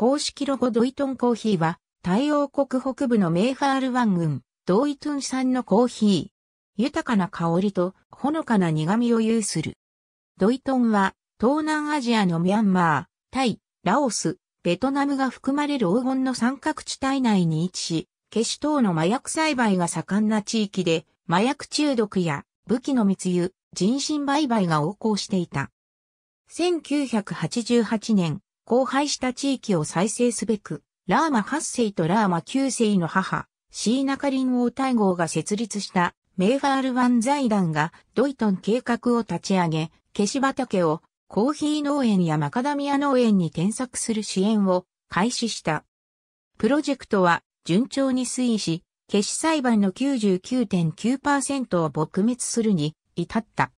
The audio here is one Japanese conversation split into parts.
公式ロゴドイトンコーヒーは、太王国北部のメーファール湾群、ドイトン産のコーヒー。豊かな香りとほのかな苦味を有する。ドイトンは、東南アジアのミャンマー、タイ、ラオス、ベトナムが含まれる黄金の三角地帯内に位置し、消し等の麻薬栽培が盛んな地域で、麻薬中毒や武器の密輸、人身売買が横行していた。1988年、荒廃した地域を再生すべく、ラーマ8世とラーマ9世の母、シーナカリン王大号が設立したメーファールワン財団がドイトン計画を立ち上げ、ケシ畑をコーヒー農園やマカダミア農園に転作する支援を開始した。プロジェクトは順調に推移し、ケシ裁判の99.9%を撲滅するに至った。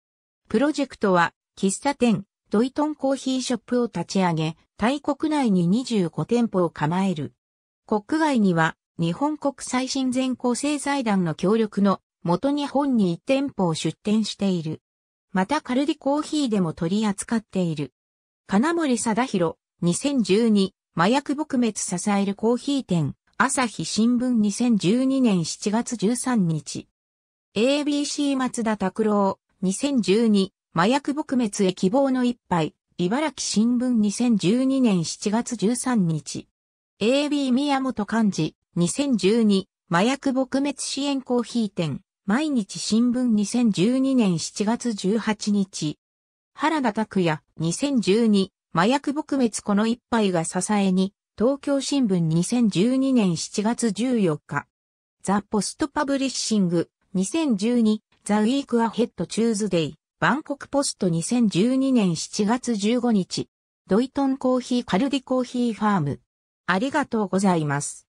プロジェクトは喫茶店、ドイトンコーヒーショップを立ち上げ、タイ国内に25店舗を構える。国外には、日本国際親善構成財団の協力の元日本に1店舗を出店している。またカルディコーヒーでも取り扱っている。金森貞弘、2012、麻薬撲滅支えるコーヒー店、朝日新聞2012年7月13日。ABC 松田拓郎、2012、麻薬撲滅へ希望の一杯、茨城新聞2012年7月13日。AB 宮本幹事、2012、麻薬撲滅支援コーヒー店、毎日新聞2012年7月18日。原田拓也、2012、麻薬撲滅この一杯が支えに、東京新聞2012年7月14日。ザ・ポストパブリッシング、2012、ザ・ウィーク・アヘッド・チューズデイ。バンコクポスト2012年7月15日、ドイトンコーヒーカルディコーヒーファーム。ありがとうございます。